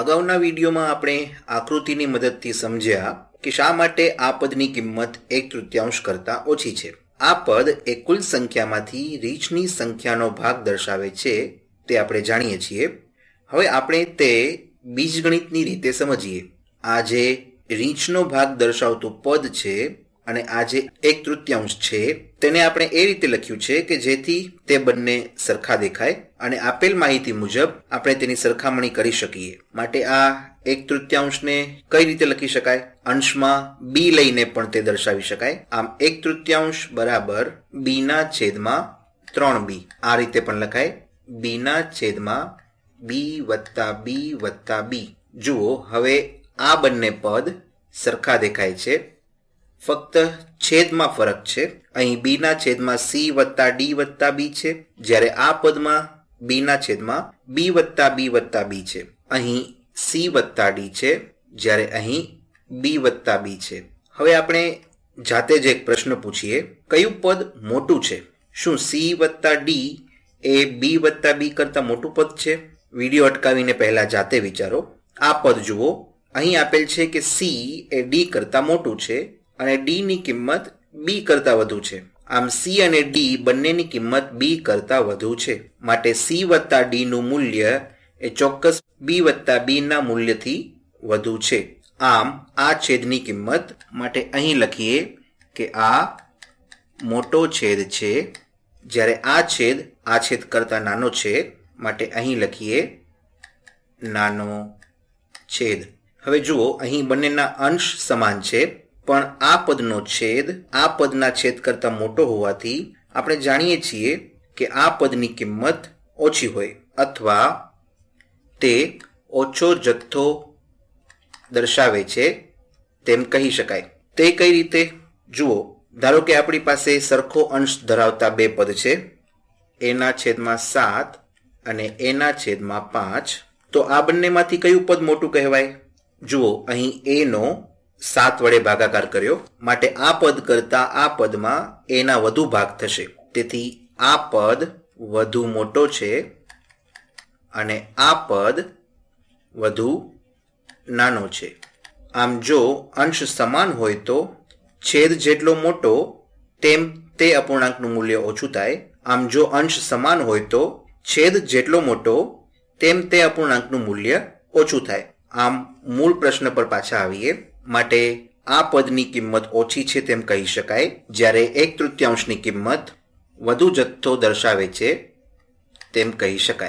અગાઉના વિડીયોમાં આપણે આકૃતિની મદદથી સમજ્યા કે શા માટે આ પદની કિંમત એક તૃતીયાંશ કરતાં ઓછી છે આ પદ એ કુલ સંખ્યામાંથી રીચની સંખ્યાનો ભાગ દર્શાવે છે તે આપણે જાણીએ છીએ હવે આપણે તે બીજગણિતની રીતે સમજીએ આ જે રીચનો ભાગ દર્શાવતું પદ છે અને આ જે એક તૃતીયાંશ છે તેને આપણે એ રીતે લખ્યું છે કે જેથી તે બંને સરખા દેખાય અને આપેલ માહિતી મુજબ આપણે તેની સરખામણી કરી શકીએ માટે આ એક તૃતીયાંશને કઈ રીતે લખી શકાય અંશમાં બી લઈને પણ તે દર્શાવી શકાય આમ એક તૃતીયાંશ બરાબર બીના છેદમાં ત્રણ બી આ રીતે પણ લખાય બીના છેદમાં બી વત્તા બી વત્તા બી જુઓ હવે આ બંને પદ સરખા દેખાય છે ફક્ત છેદમાં ફરક છે અહીં બીના છેદમાં સી વત્તા ડી વત્તા બી છે જ્યારે આ પદમાં બીના છેદમાં બી વત્તા બી વત્તા બી છે અહીં સી વત્તા ડી છે જ્યારે અહીં બી વત્તા બી છે હવે આપણે જાતે જ એક પ્રશ્ન પૂછીએ કયું પદ મોટું છે શું સી વત્તા ડી એ બી વત્તા બી કરતાં મોટું પદ છે વિડીયો અટકાવીને પહેલાં જાતે વિચારો આ પદ જુઓ અહીં આપેલ છે કે સી એ ડી કરતાં મોટું છે અને ડીની કિંમત બી કરતાં વધુ છે આમ સી અને ડી બંનેની કિંમત બી કરતાં વધુ છે માટે સી વત્તા ડીનું મૂલ્ય એ ચોક્કસ બી વત્તા બીના મૂલ્યથી વધુ છે આમ આ છેદની કિંમત માટે અહીં લખીએ કે આ મોટો છેદ છે જ્યારે આ છેદ આ છેદ કરતાં નાનો છે માટે અહીં લખીએ નાનો છેદ હવે જુઓ અહીં બંનેના અંશ સમાન છે પણ આ પદનો છેદ આ પદના છેદ કરતાં મોટો હોવાથી આપણે જાણીએ છીએ કે આ પદની કિંમત ઓછી હોય અથવા તે ઓછો જથ્થો દર્શાવે છે તેમ કહી શકાય તે કઈ રીતે જુઓ ધારો કે આપણી પાસે સરખો અંશ ધરાવતા બે પદ છે એના છેદમાં સાત અને એના છેદમાં પાંચ તો આ બંનેમાંથી કયું પદ મોટું કહેવાય જુઓ અહીં એનો સાત વડે ભાગાકાર કર્યો માટે આ પદ કરતાં આ પદમાં એના વધુ ભાગ થશે તેથી આ પદ વધુ મોટો છે અને આ પદ વધુ નાનો છે આમ જો અંશ સમાન હોય તો છેદ જેટલો મોટો તેમ તે અપૂર્ણાંકનું મૂલ્ય ઓછું થાય આમ જો અંશ સમાન હોય તો છેદ જેટલો મોટો તેમ તે અપૂર્ણાંકનું મૂલ્ય ઓછું થાય આમ મૂળ પ્રશ્ન પર પાછા આવીએ માટે આ પદની કિંમત ઓછી છે તેમ કહી શકાય જ્યારે એક તૃતીયાંશની કિંમત વધુ જથ્થો દર્શાવે છે તેમ કહી શકાય